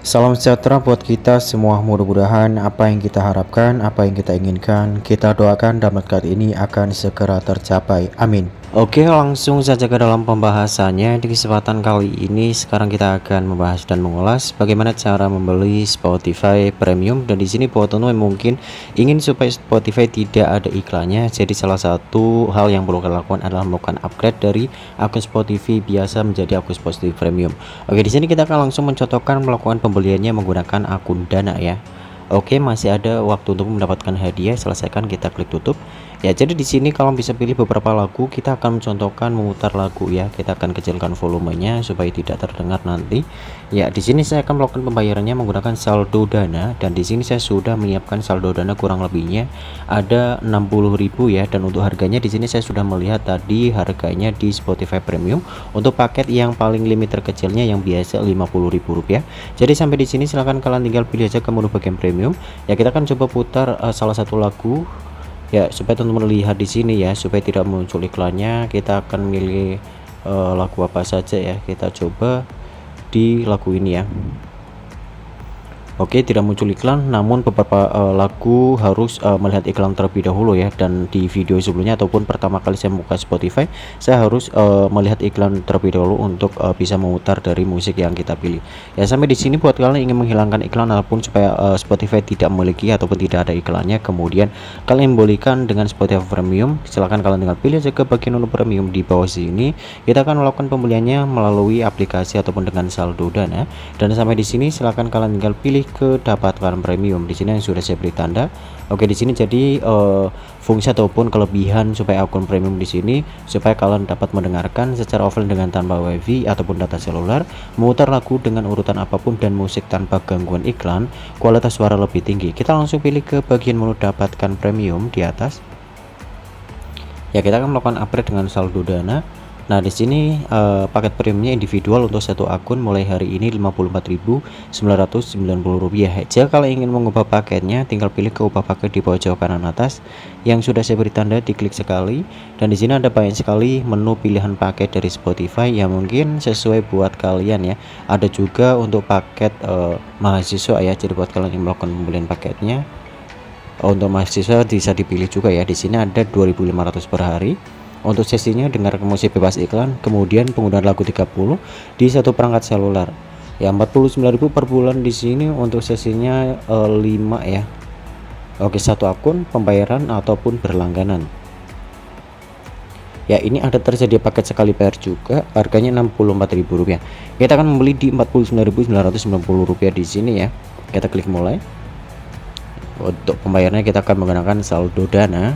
Salam sejahtera buat kita semua. Mudah-mudahan apa yang kita harapkan, apa yang kita inginkan, kita doakan dalam dekat ini akan segera tercapai. Amin. Oke, langsung saja ke dalam pembahasannya. Di kesempatan kali ini sekarang kita akan membahas dan mengulas bagaimana cara membeli Spotify Premium dan di sini buat teman mungkin ingin supaya Spotify tidak ada iklannya. Jadi salah satu hal yang perlu kalian lakukan adalah melakukan upgrade dari akun Spotify biasa menjadi akun Spotify Premium. Oke, di sini kita akan langsung mencontohkan melakukan pembeliannya menggunakan akun Dana ya Oke, masih ada waktu untuk mendapatkan hadiah. Selesaikan, kita klik tutup. Ya, jadi di sini kalau bisa pilih beberapa lagu, kita akan mencontohkan memutar lagu ya. Kita akan kecilkan volumenya supaya tidak terdengar nanti. Ya, di sini saya akan melakukan pembayarannya menggunakan saldo dana dan di sini saya sudah menyiapkan saldo dana kurang lebihnya ada 60.000 ya dan untuk harganya di sini saya sudah melihat tadi harganya di Spotify Premium untuk paket yang paling limit terkecilnya yang biasa Rp50.000. Jadi sampai di sini silahkan kalian tinggal pilih aja ke menu bagian premium premium ya kita akan coba putar uh, salah satu lagu ya supaya teman-teman lihat di sini ya supaya tidak muncul iklannya kita akan milih uh, lagu apa saja ya kita coba di lagu ini ya Oke, tidak muncul iklan, namun beberapa uh, lagu harus uh, melihat iklan terlebih dahulu ya. Dan di video sebelumnya ataupun pertama kali saya buka Spotify, saya harus uh, melihat iklan terlebih dahulu untuk uh, bisa memutar dari musik yang kita pilih. Ya sampai di sini buat kalian yang ingin menghilangkan iklan ataupun supaya uh, Spotify tidak memiliki ataupun tidak ada iklannya, kemudian kalian bolehkan dengan Spotify Premium. Silahkan kalian tinggal pilih saja ke bagian menu Premium di bawah sini. Kita akan melakukan pembeliannya melalui aplikasi ataupun dengan saldo dana. Dan sampai di sini silahkan kalian tinggal pilih ke dapatkan premium di sini yang sudah saya beri tanda oke di sini jadi uh, fungsi ataupun kelebihan supaya akun premium di sini supaya kalian dapat mendengarkan secara offline dengan tanpa wifi ataupun data seluler memutar lagu dengan urutan apapun dan musik tanpa gangguan iklan kualitas suara lebih tinggi kita langsung pilih ke bagian menu dapatkan premium di atas ya kita akan melakukan upgrade dengan saldo dana Nah, di sini uh, paket premiumnya individual untuk satu akun mulai hari ini rp rupiah Jika kalian ingin mengubah paketnya, tinggal pilih ke ubah paket di pojok kanan atas yang sudah saya beri tanda diklik sekali dan di sini ada banyak sekali menu pilihan paket dari Spotify yang mungkin sesuai buat kalian ya. Ada juga untuk paket uh, mahasiswa ya. Jadi buat kalian yang melakukan pembelian paketnya untuk mahasiswa bisa dipilih juga ya. Di sini ada 2.500 per hari untuk sesinya dengarkan musik bebas iklan, kemudian penggunaan lagu 30 di satu perangkat seluler. Ya 49.000 per bulan di sini untuk sesinya e, eh, 5 ya. Oke, satu akun pembayaran ataupun berlangganan. Ya, ini ada tersedia paket sekali bayar juga, harganya Rp64.000. Kita akan membeli di rp rupiah di sini ya. Kita klik mulai untuk pembayarannya kita akan menggunakan saldo dana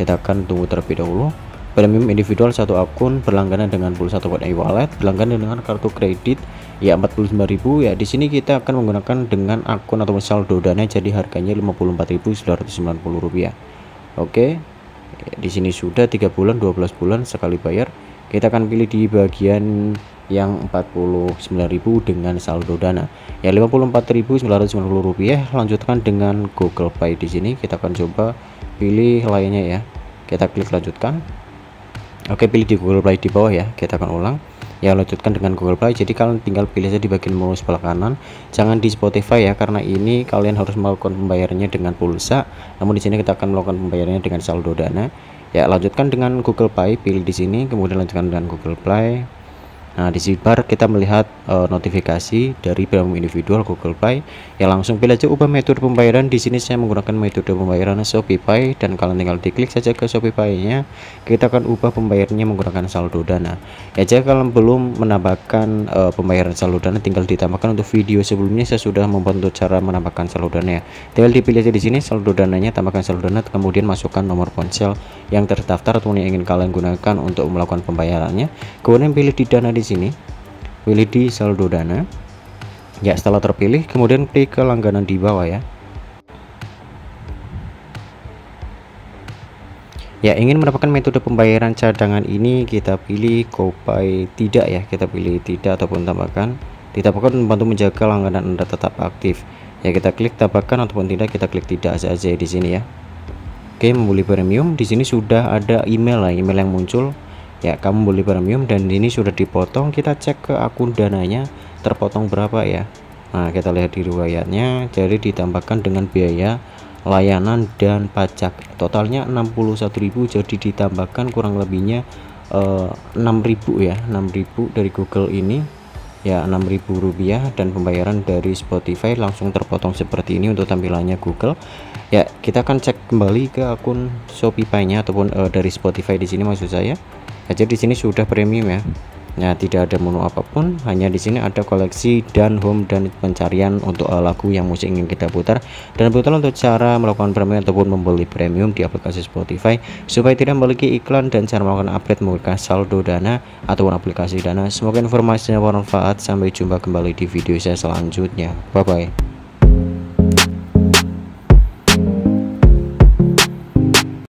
kita akan tunggu terlebih dahulu premium individual satu akun berlangganan dengan pulsa token e-wallet berlangganan dengan kartu kredit ya 49.000 ya di sini kita akan menggunakan dengan akun atau saldo dana jadi harganya 54.990 rupiah oke di sini sudah 3 bulan 12 bulan sekali bayar kita akan pilih di bagian yang 49.000 dengan saldo dana ya 54.990 rupiah lanjutkan dengan Google Pay di sini kita akan coba pilih lainnya ya kita klik lanjutkan Oke pilih di Google Play di bawah ya kita akan ulang ya lanjutkan dengan Google Play jadi kalian tinggal pilih saja di bagian menu sebelah kanan jangan di Spotify ya karena ini kalian harus melakukan pembayarannya dengan pulsa namun di sini kita akan melakukan pembayarannya dengan saldo dana ya lanjutkan dengan Google Play pilih di sini kemudian lanjutkan dengan Google Play Nah, di sidebar kita melihat e, notifikasi dari premium individual Google Play Ya, langsung pilih aja ubah metode pembayaran. Di sini saya menggunakan metode pembayaran Shopee Pay dan kalian tinggal diklik saja ke Shopee nya Kita akan ubah pembayarannya menggunakan saldo Dana. Ya, jika kalian belum menambahkan e, pembayaran saldo Dana, tinggal ditambahkan untuk video sebelumnya saya sudah membantu cara menambahkan saldo Dana ya. Tinggal dipilih aja di sini saldo dananya, tambahkan saldo Dana, kemudian masukkan nomor ponsel yang terdaftar atau yang ingin kalian gunakan untuk melakukan pembayarannya. Kemudian pilih di Dana di sini pilih di saldo dana ya setelah terpilih kemudian klik ke langganan di bawah ya ya ingin mendapatkan metode pembayaran cadangan ini kita pilih copy tidak ya kita pilih tidak ataupun tambahkan ditambahkan membantu menjaga langganan Anda tetap aktif ya kita klik tambahkan ataupun tidak kita klik tidak saja di sini ya Oke membeli premium di sini sudah ada email lah email yang muncul ya kamu beli premium dan ini sudah dipotong kita cek ke akun dananya terpotong berapa ya Nah kita lihat di riwayatnya jadi ditambahkan dengan biaya layanan dan pajak totalnya 61.000 jadi ditambahkan kurang lebihnya eh, 6.000 ya 6.000 dari Google ini ya 6.000 rupiah dan pembayaran dari Spotify langsung terpotong seperti ini untuk tampilannya Google ya kita akan cek kembali ke akun Shopify nya ataupun uh, dari Spotify di sini maksud saya aja jadi di sini sudah premium ya Nah, tidak ada menu apapun, hanya di sini ada koleksi dan home dan pencarian untuk eh, lagu yang musik ingin kita putar dan betul untuk cara melakukan premium ataupun membeli premium di aplikasi Spotify supaya tidak memiliki iklan dan cara melakukan update menggunakan saldo dana ataupun aplikasi dana. Semoga informasinya bermanfaat. Sampai jumpa kembali di video saya selanjutnya. Bye bye.